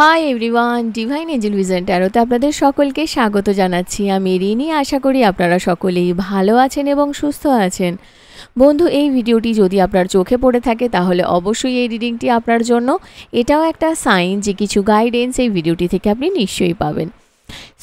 High everyone divine angel vision ট্যারোতে আপনাদের সকলকে স্বাগত জানাচ্ছি আমি রিনি আশা করি আপনারা সকলেই ভালো আছেন এবং সুস্থ আছেন বন্ধু এই ভিডিওটি যদি আপনার চোখে পড়ে থাকে তাহলে অবশ্যই এই রিডিংটি আপনার জন্য এটাও একটা সাইন যে কিছু গাইডেন্স এই ভিডিওটি থেকে আপনি নিশ্চয়ই পাবেন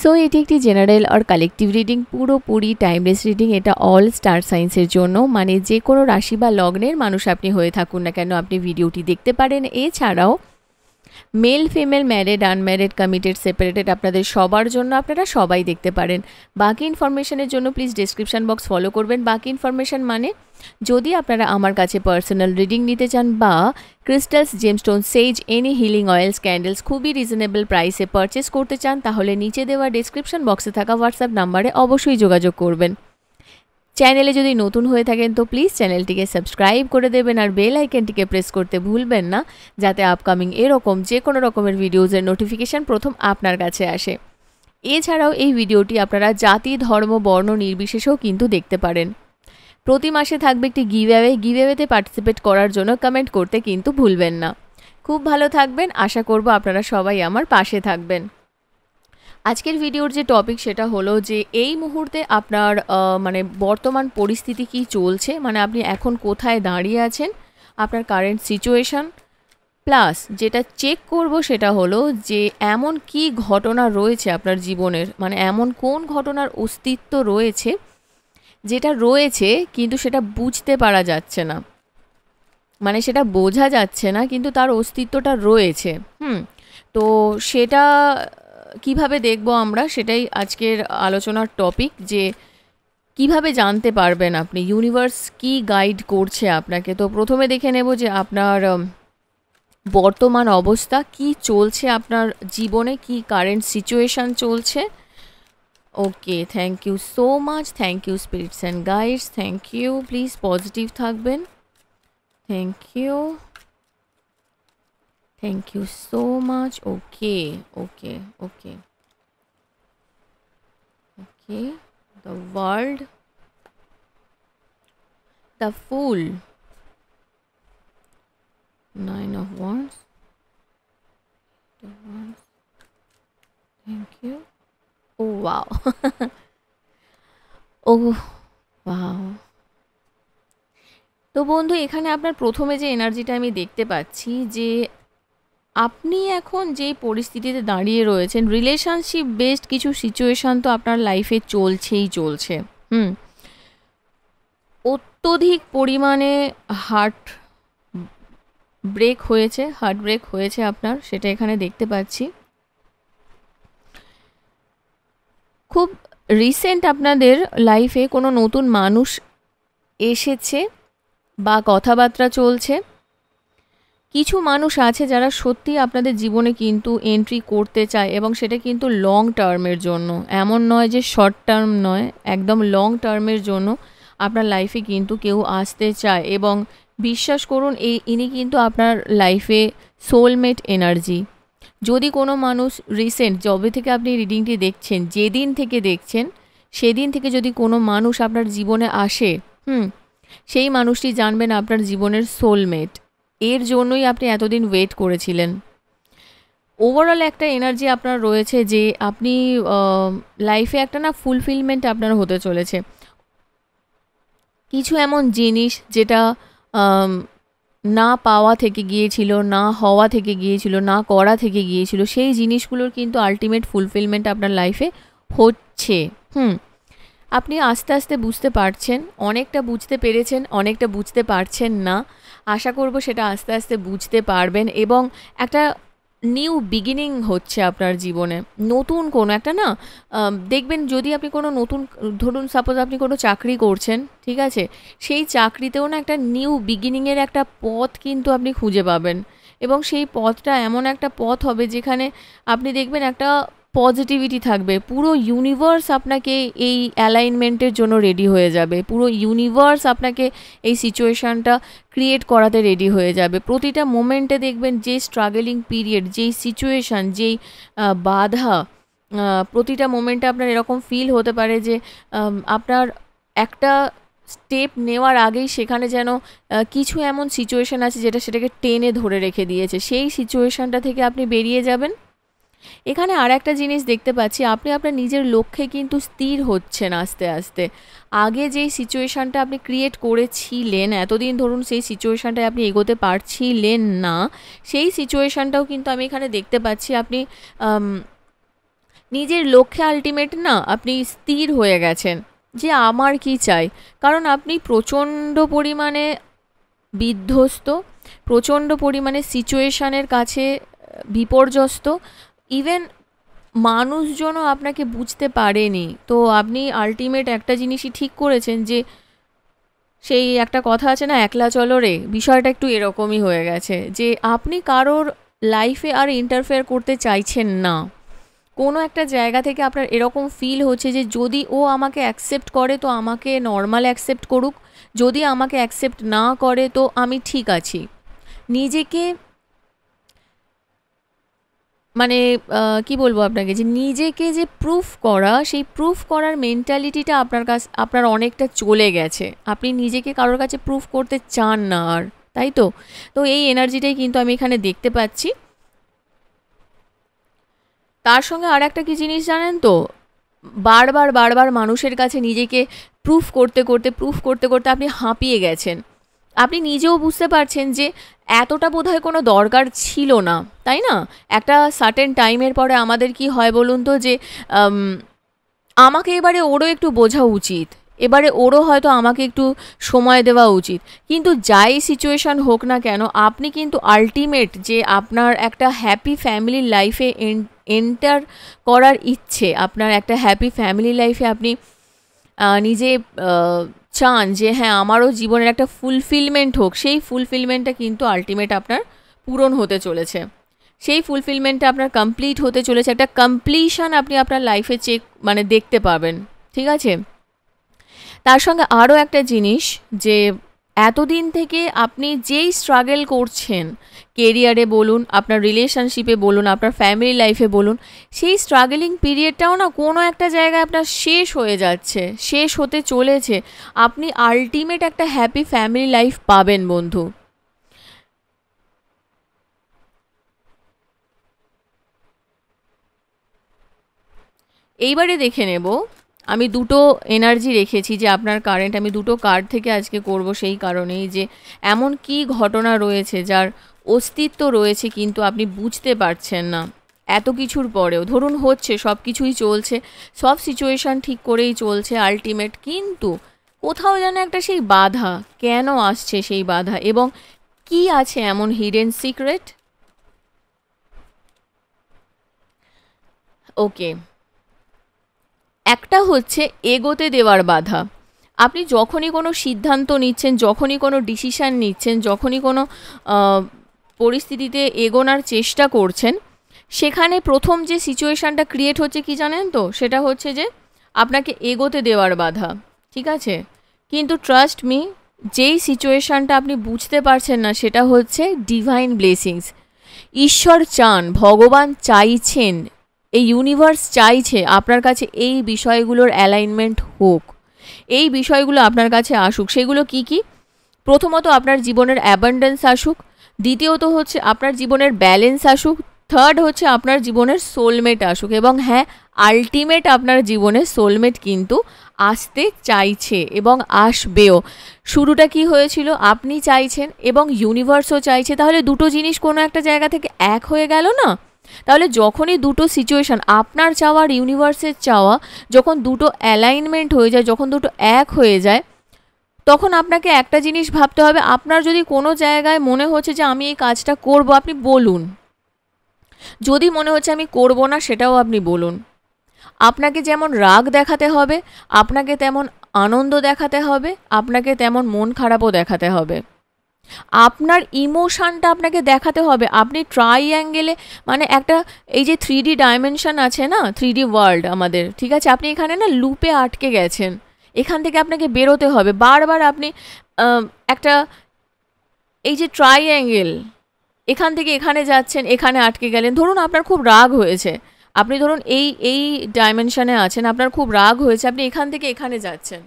সো এটি একটি জেনারেল আর কালেকটিভ রিডিং পুরোপুরি টাইমলেস রিডিং এটা অল স্টার সায়েন্সের জন্য মানে যে কোনো রাশি বা লগ্নের মানুষ আপনি হয়ে থাকুন না কেন আপনি ভিডিওটি দেখতে পারেন এছাড়াও male female married unmarried committed separated আপনাদের সবার জন্য আপনারা সবাই দেখতে পারেন বাকি ইনফরমেশনের জন্য প্লিজ ডিসক্রিপশান বক্স ফলো করবেন বাকি ইনফরমেশান মানে যদি আপনারা আমার কাছে পার্সোনাল রিডিং নিতে চান বা crystals gemstone sage any healing oils candles খুবই রিজনেবল প্রাইসে পারচেস করতে চান তাহলে নিচে দেওয়া ডিসক্রিপশান বক্সে থাকা হোয়াটসঅ্যাপ নাম্বারে অবশ্যই যোগাযোগ করবেন চ্যানেলে যদি নতুন হয়ে থাকেন তো প্লিজ চ্যানেলটিকে সাবস্ক্রাইব করে দেবেন আর বেল আইকনটিকে প্রেস করতে ভুলবেন না যাতে আপকামিং এরকম যে কোনো রকমের ভিডিওজের নোটিফিকেশান প্রথম আপনার কাছে আসে এছাড়াও এই ভিডিওটি আপনারা জাতি ধর্ম বর্ণ নির্বিশেষেও কিন্তু দেখতে পারেন প্রতি মাসে থাকবে একটি গিভঅ্যাওয়ে গিভঅ্যাওয়েতে পার্টিসিপেট করার জন্য কমেন্ট করতে কিন্তু ভুলবেন না খুব ভালো থাকবেন আশা করব আপনারা সবাই আমার পাশে থাকবেন আজকের ভিডিওর যে টপিক সেটা হলো যে এই মুহূর্তে আপনার মানে বর্তমান পরিস্থিতি কি চলছে মানে আপনি এখন কোথায় দাঁড়িয়ে আছেন আপনার কারেন্ট সিচুয়েশান প্লাস যেটা চেক করব সেটা হলো যে এমন কি ঘটনা রয়েছে আপনার জীবনের মানে এমন কোন ঘটনার অস্তিত্ব রয়েছে যেটা রয়েছে কিন্তু সেটা বুঝতে পারা যাচ্ছে না মানে সেটা বোঝা যাচ্ছে না কিন্তু তার অস্তিত্বটা রয়েছে হুম তো সেটা কিভাবে দেখব আমরা সেটাই আজকের আলোচনার টপিক যে কিভাবে জানতে পারবেন আপনি ইউনিভার্স কি গাইড করছে আপনাকে তো প্রথমে দেখে নেব যে আপনার বর্তমান অবস্থা কি চলছে আপনার জীবনে কি কারেন্ট সিচুয়েশান চলছে okay thank you so much thank you spirits and guides thank you please positive থাকবেন থ্যাংক ইউ Thank you so much. Okay, okay, okay. Okay, the world. The fool. Nine of wands. The wands. Thank you. Oh, wow. oh, wow. তো বন্ধু এখানে আপনার প্রথমে যে এনার্জিটা আমি দেখতে পাচ্ছি যে আপনি এখন যেই পরিস্থিতিতে দাঁড়িয়ে রয়েছেন রিলেশনশিপ বেসড কিছু সিচুয়েশান তো আপনার লাইফে চলছেই চলছে হুম অত্যধিক পরিমাণে হার্ট ব্রেক হয়েছে হার্ট ব্রেক হয়েছে আপনার সেটা এখানে দেখতে পাচ্ছি খুব রিসেন্ট আপনাদের লাইফে কোনো নতুন মানুষ এসেছে বা কথাবার্তা চলছে কিছু মানুষ আছে যারা সত্যি আপনাদের জীবনে কিন্তু এন্ট্রি করতে চায় এবং সেটা কিন্তু লং টার্মের জন্য এমন নয় যে শর্ট টার্ম নয় একদম লং টার্মের জন্য আপনার লাইফে কিন্তু কেউ আসতে চায় এবং বিশ্বাস করুন এই ইনি কিন্তু আপনার লাইফে সোলমেট এনার্জি যদি কোনো মানুষ রিসেন্ট জবে থেকে আপনি রিডিংটি দেখছেন যেদিন থেকে দেখছেন সেদিন থেকে যদি কোনো মানুষ আপনার জীবনে আসে হুম সেই মানুষটি জানবেন আপনার জীবনের সোলমেট এর জন্যই আপনি এতদিন ওয়েট করেছিলেন ওভারঅল একটা এনার্জি আপনার রয়েছে যে আপনি লাইফে একটা না ফুলফিলমেন্ট আপনার হতে চলেছে কিছু এমন জিনিস যেটা না পাওয়া থেকে গিয়েছিল না হওয়া থেকে গিয়েছিল না করা থেকে গিয়েছিল সেই জিনিসগুলোর কিন্তু আলটিমেট ফুলফিলমেন্ট আপনার লাইফে হচ্ছে হুম আপনি আস্তে আস্তে বুঝতে পারছেন অনেকটা বুঝতে পেরেছেন অনেকটা বুঝতে পারছেন না আশা করব সেটা আস্তে আস্তে বুঝতে পারবেন এবং একটা নিউ বিগিনিং হচ্ছে আপনার জীবনে নতুন কোনো একটা না দেখবেন যদি আপনি কোনো নতুন ধরুন সাপোজ আপনি কোনো চাকরি করছেন ঠিক আছে সেই চাকরিতেও না একটা নিউ বিগিনিংয়ের একটা পথ কিন্তু আপনি খুঁজে পাবেন এবং সেই পথটা এমন একটা পথ হবে যেখানে আপনি দেখবেন একটা পজিটিভিটি থাকবে পুরো ইউনিভার্স আপনাকে এই অ্যালাইনমেন্টের জন্য রেডি হয়ে যাবে পুরো ইউনিভার্স আপনাকে এই সিচুয়েশানটা ক্রিয়েট করাতে রেডি হয়ে যাবে প্রতিটা মোমেন্টে দেখবেন যে স্ট্রাগলিং পিরিয়ড যেই সিচুয়েশান যেই বাধা প্রতিটা মোমেন্টে আপনার এরকম ফিল হতে পারে যে আপনার একটা স্টেপ নেওয়ার আগেই সেখানে যেন কিছু এমন সিচুয়েশান আছে যেটা সেটাকে টেনে ধরে রেখে দিয়েছে সেই সিচুয়েশানটা থেকে আপনি বেরিয়ে যাবেন এখানে আর একটা জিনিস দেখতে পাচ্ছি আপনি আপনার নিজের লক্ষ্যে কিন্তু স্থির হচ্ছেন আস্তে আস্তে আগে যেই সিচুয়েশানটা আপনি ক্রিয়েট করেছিলেন এতদিন ধরুন সেই সিচুয়েশানটায় আপনি এগোতে পারছিলেন না সেই সিচুয়েশানটাও কিন্তু আমি এখানে দেখতে পাচ্ছি আপনি নিজের লক্ষ্যে আলটিমেট না আপনি স্থির হয়ে গেছেন যে আমার কি চাই কারণ আপনি প্রচণ্ড পরিমাণে বিধ্বস্ত প্রচণ্ড পরিমাণে সিচুয়েশানের কাছে বিপর্যস্ত ইভেন মানুষজনও আপনাকে বুঝতে পারেনি তো আপনি আলটিমেট একটা জিনিসই ঠিক করেছেন যে সেই একটা কথা আছে না একলা চলো রে বিষয়টা একটু এরকমই হয়ে গেছে যে আপনি কারোর লাইফে আর ইন্টারফেয়ার করতে চাইছেন না কোনো একটা জায়গা থেকে আপনার এরকম ফিল হচ্ছে যে যদি ও আমাকে অ্যাকসেপ্ট করে তো আমাকে নর্মাল অ্যাকসেপ্ট করুক যদি আমাকে অ্যাকসেপ্ট না করে তো আমি ঠিক আছি নিজেকে মানে কি বলবো আপনাকে যে নিজেকে যে প্রুফ করা সেই প্রুফ করার মেন্টালিটিটা আপনার কাছ আপনার অনেকটা চলে গেছে আপনি নিজেকে কারোর কাছে প্রুফ করতে চান না আর তাই তো তো এই এনার্জিটাই কিন্তু আমি এখানে দেখতে পাচ্ছি তার সঙ্গে আর একটা কি জিনিস জানেন তো বারবার বারবার মানুষের কাছে নিজেকে প্রুফ করতে করতে প্রুফ করতে করতে আপনি হাঁপিয়ে গেছেন আপনি নিজেও বুঝতে পারছেন যে এতটা বোধহয় কোনো দরকার ছিল না তাই না একটা সার্টেন টাইমের পরে আমাদের কি হয় বলুন তো যে আমাকে এবারে ওরও একটু বোঝা উচিত এবারে ওরও হয়তো আমাকে একটু সময় দেওয়া উচিত কিন্তু যাই সিচুয়েশান হোক না কেন আপনি কিন্তু আলটিমেট যে আপনার একটা হ্যাপি ফ্যামিলি লাইফে এন্টার করার ইচ্ছে আপনার একটা হ্যাপি ফ্যামিলি লাইফে আপনি নিজে চান যে হ্যাঁ আমারও জীবনের একটা ফুলফিলমেন্ট হোক সেই ফুলফিলমেন্টটা কিন্তু আলটিমেট আপনার পূরণ হতে চলেছে সেই ফুলফিলমেন্টটা আপনার কমপ্লিট হতে চলেছে একটা কমপ্লিশন আপনি আপনার লাইফে চেক মানে দেখতে পাবেন ঠিক আছে তার সঙ্গে আরও একটা জিনিস যে এতদিন থেকে আপনি যেই স্ট্রাগেল করছেন কেরিয়ারে বলুন আপনার রিলেশনশিপে বলুন আপনার ফ্যামিলি লাইফে বলুন সেই স্ট্রাগলিং পিরিয়ডটাও না কোনো একটা জায়গায় আপনার শেষ হয়ে যাচ্ছে শেষ হতে চলেছে আপনি আলটিমেট একটা হ্যাপি ফ্যামিলি লাইফ পাবেন বন্ধু এইবারে দেখে নেব আমি দুটো এনার্জি রেখেছি যে আপনার কারেন্ট আমি দুটো কার্ড থেকে আজকে করব সেই কারণেই যে এমন কি ঘটনা রয়েছে যার অস্তিত্ব রয়েছে কিন্তু আপনি বুঝতে পারছেন না এত কিছুর পরেও ধরুন হচ্ছে সব কিছুই চলছে সব সিচুয়েশান ঠিক করেই চলছে আলটিমেট কিন্তু কোথাও যেন একটা সেই বাধা কেন আসছে সেই বাধা এবং কি আছে এমন হিডেন সিক্রেট ওকে একটা হচ্ছে এগোতে দেওয়ার বাধা আপনি যখনই কোনো সিদ্ধান্ত নিচ্ছেন যখনই কোনো ডিসিশান নিচ্ছেন যখনই কোনো পরিস্থিতিতে এগোনার চেষ্টা করছেন সেখানে প্রথম যে সিচুয়েশানটা ক্রিয়েট হচ্ছে কি জানেন তো সেটা হচ্ছে যে আপনাকে এগোতে দেওয়ার বাধা ঠিক আছে কিন্তু ট্রাস্ট মি যেই সিচুয়েশানটা আপনি বুঝতে পারছেন না সেটা হচ্ছে ডিভাইন ব্লেসিংস ঈশ্বর চান ভগবান চাইছেন এই ইউনিভার্স চাইছে আপনার কাছে এই বিষয়গুলোর অ্যালাইনমেন্ট হোক এই বিষয়গুলো আপনার কাছে আসুক সেগুলো কি কি প্রথমত আপনার জীবনের অ্যাবান্ডেন্স আসুক দ্বিতীয়ত হচ্ছে আপনার জীবনের ব্যালেন্স আসুক থার্ড হচ্ছে আপনার জীবনের সোলমেট আসুক এবং হ্যাঁ আলটিমেট আপনার জীবনের সোলমেট কিন্তু আসতে চাইছে এবং আসবেও শুরুটা কি হয়েছিল আপনি চাইছেন এবং ইউনিভার্সও চাইছে তাহলে দুটো জিনিস কোনো একটা জায়গা থেকে এক হয়ে গেল না তাহলে যখনই দুটো সিচুয়েশান আপনার চাওয়া আর ইউনিভার্সের চাওয়া যখন দুটো অ্যালাইনমেন্ট হয়ে যায় যখন দুটো এক হয়ে যায় তখন আপনাকে একটা জিনিস ভাবতে হবে আপনার যদি কোনো জায়গায় মনে হচ্ছে যে আমি এই কাজটা করব আপনি বলুন যদি মনে হচ্ছে আমি করব না সেটাও আপনি বলুন আপনাকে যেমন রাগ দেখাতে হবে আপনাকে তেমন আনন্দ দেখাতে হবে আপনাকে তেমন মন খারাপও দেখাতে হবে আপনার ইমোশানটা আপনাকে দেখাতে হবে আপনি ট্রাই অ্যাঙ্গেলে মানে একটা এই যে থ্রি ডি ডাইমেনশান আছে না থ্রি ডি ওয়ার্ল্ড আমাদের ঠিক আছে আপনি এখানে না লুপে আটকে গেছেন এখান থেকে আপনাকে বেরোতে হবে বারবার আপনি একটা এই যে ট্রাই অ্যাঙ্গেল এখান থেকে এখানে যাচ্ছেন এখানে আটকে গেলেন ধরুন আপনার খুব রাগ হয়েছে আপনি ধরুন এই এই ডাইমেনশানে আছেন আপনার খুব রাগ হয়েছে আপনি এখান থেকে এখানে যাচ্ছেন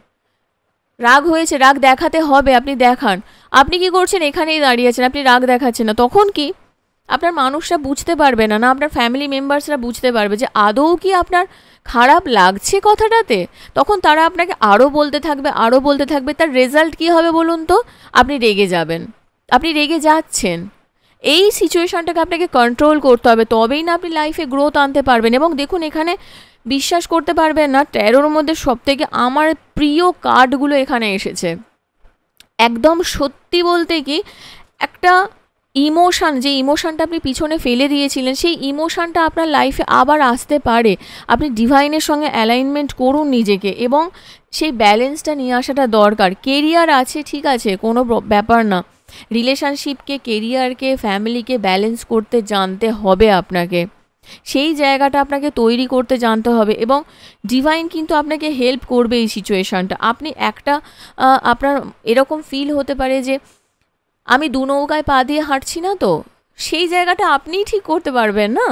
রাগ হয়েছে রাগ দেখাতে হবে আপনি দেখান আপনি কি করছেন এখানেই দাঁড়িয়ে আছেন আপনি রাগ দেখাচ্ছেন না তখন কি আপনার মানুষরা বুঝতে পারবে না না আপনার ফ্যামিলি মেম্বার্সরা বুঝতে পারবে যে আদৌ কি আপনার খারাপ লাগছে কথাটাতে তখন তারা আপনাকে আরও বলতে থাকবে আরও বলতে থাকবে তার রেজাল্ট কি হবে বলুন তো আপনি রেগে যাবেন আপনি রেগে যাচ্ছেন এই সিচুয়েশনটাকে আপনাকে কন্ট্রোল করতে হবে তবেই না আপনি লাইফে গ্রোথ আনতে পারবেন এবং দেখুন এখানে বিশ্বাস করতে পারবেন না তেরোর মধ্যে সব থেকে আমার প্রিয় কার্ডগুলো এখানে এসেছে একদম সত্যি বলতে কি একটা ইমোশান যে ইমোশানটা আপনি পিছনে ফেলে দিয়েছিলেন সেই ইমোশানটা আপনার লাইফে আবার আসতে পারে আপনি ডিভাইনের সঙ্গে অ্যালাইনমেন্ট করুন নিজেকে এবং সেই ব্যালেন্সটা নিয়ে আসাটা দরকার কেরিয়ার আছে ঠিক আছে কোনো ব্যাপার না রিলেশনশিপকে কেরিয়ারকে ফ্যামিলিকে ব্যালেন্স করতে জানতে হবে আপনাকে সেই জায়গাটা আপনাকে তৈরি করতে জানতে হবে এবং ডিভাইন কিন্তু আপনাকে হেল্প করবে এই সিচুয়েশানটা আপনি একটা আপনার এরকম ফিল হতে পারে যে আমি দু নৌকায় পা দিয়ে হাঁটছি না তো সেই জায়গাটা আপনিই ঠিক করতে পারবেন না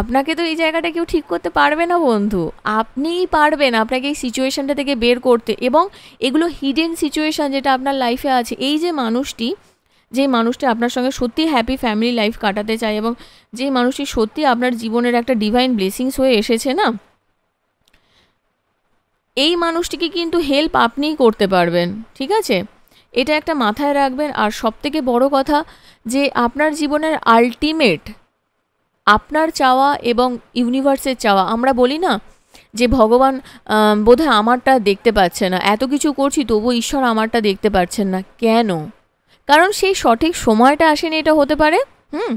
আপনাকে তো এই জায়গাটা কেউ ঠিক করতে পারবে না বন্ধু আপনিই পারবেন আপনাকে এই সিচুয়েশানটা থেকে বের করতে এবং এগুলো হিডেন সিচুয়েশান যেটা আপনার লাইফে আছে এই যে মানুষটি যে মানুষটি আপনার সঙ্গে সত্যি হ্যাপি ফ্যামিলি লাইফ কাটাতে চায় এবং যে মানুষটি সত্যি আপনার জীবনের একটা ডিভাইন ব্লেসিংস হয়ে এসেছে না এই মানুষটিকে কিন্তু হেল্প আপনিই করতে পারবেন ঠিক আছে এটা একটা মাথায় রাখবেন আর সবথেকে বড় কথা যে আপনার জীবনের আলটিমেট আপনার চাওয়া এবং ইউনিভার্সের চাওয়া আমরা বলি না যে ভগবান বোধহয় আমারটা দেখতে পাচ্ছে না এত কিছু করছি তবু ঈশ্বর আমারটা দেখতে পাচ্ছেন না কেন কারণ সেই সঠিক সময়টা আসেনি এটা হতে পারে হুম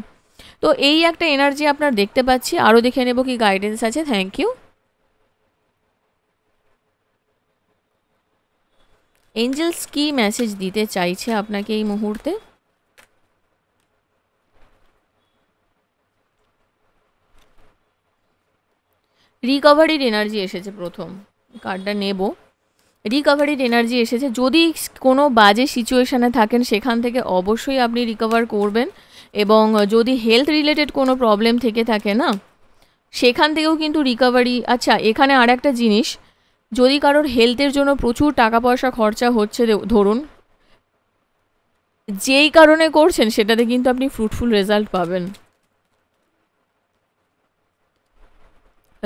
তো এই একটা এনার্জি আপনার দেখতে পাচ্ছি আরও দেখে নেব কি গাইডেন্স আছে থ্যাংক ইউ এঞ্জেলস কি মেসেজ দিতে চাইছে আপনাকে এই মুহূর্তে রিকভারির এনার্জি এসেছে প্রথম কার্ডটা নেব রিকভারির এনার্জি এসেছে যদি কোনো বাজে সিচুয়েশানে থাকেন সেখান থেকে অবশ্যই আপনি রিকভার করবেন এবং যদি হেলথ রিলেটেড কোনো প্রবলেম থেকে থাকে না সেখান থেকেও কিন্তু রিকভারি আচ্ছা এখানে আর একটা জিনিস যদি কারোর হেলথের জন্য প্রচুর টাকা পয়সা খরচা হচ্ছে ধরুন যেই কারণে করছেন সেটাতে কিন্তু আপনি ফ্রুটফুল রেজাল্ট পাবেন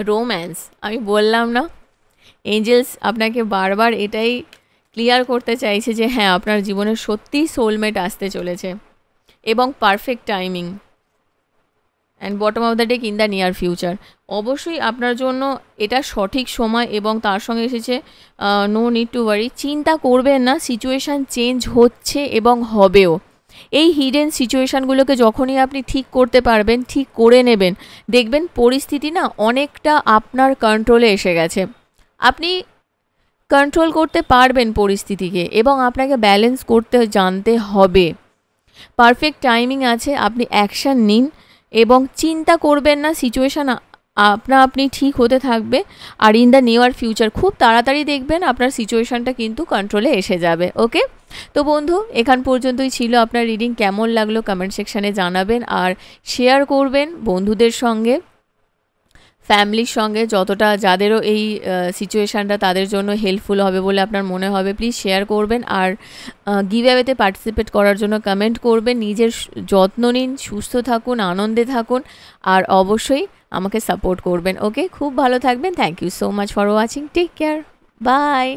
রোম্যান্স আমি বললাম না এঞ্জেলস আপনাকে বারবার এটাই ক্লিয়ার করতে চাইছে যে হ্যাঁ আপনার জীবনে সত্যি সোলমেট আসতে চলেছে এবং perfect timing and bottom of the deck in the near future অবশ্যই আপনার জন্য এটা সঠিক সময় এবং তার সঙ্গে এসেছে নো নিড টু ওয়ারি চিন্তা করবেন না সিচুয়েশান চেঞ্জ হচ্ছে এবং হবেও এই হিডেন সিচুয়েশানগুলোকে যখনই আপনি ঠিক করতে পারবেন ঠিক করে নেবেন দেখবেন পরিস্থিতি না অনেকটা আপনার কন্ট্রোলে এসে গেছে আপনি কন্ট্রোল করতে পারবেন পরিস্থিতিকে এবং আপনাকে ব্যালেন্স করতে জানতে হবে পারফেক্ট টাইমিং আছে আপনি অ্যাকশান নিন এবং চিন্তা করবেন না সিচুয়েশান আপনা আপনি ঠিক হতে থাকবে আর ইন দ্য নিয়ার ফিউচার খুব তাড়াতাড়ি দেখবেন আপনার সিচুয়েশানটা কিন্তু কন্ট্রোলে এসে যাবে ওকে তো বন্ধু এখান পর্যন্তই ছিল আপনার রিডিং কেমন লাগলো কমেন্ট সেকশানে জানাবেন আর শেয়ার করবেন বন্ধুদের সঙ্গে ফ্যামিলির সঙ্গে যতটা যাদেরও এই সিচুয়েশানটা তাদের জন্য হেল্পফুল হবে বলে আপনার মনে হবে প্লিজ শেয়ার করবেন আর গিভ অ্যাওয়েতে পার্টিসিপেট করার জন্য কমেন্ট করবেন নিজের যত্ন নিন সুস্থ থাকুন আনন্দে থাকুন আর অবশ্যই আমাকে সাপোর্ট করবেন ওকে খুব ভালো থাকবেন thank you so much for watching take care by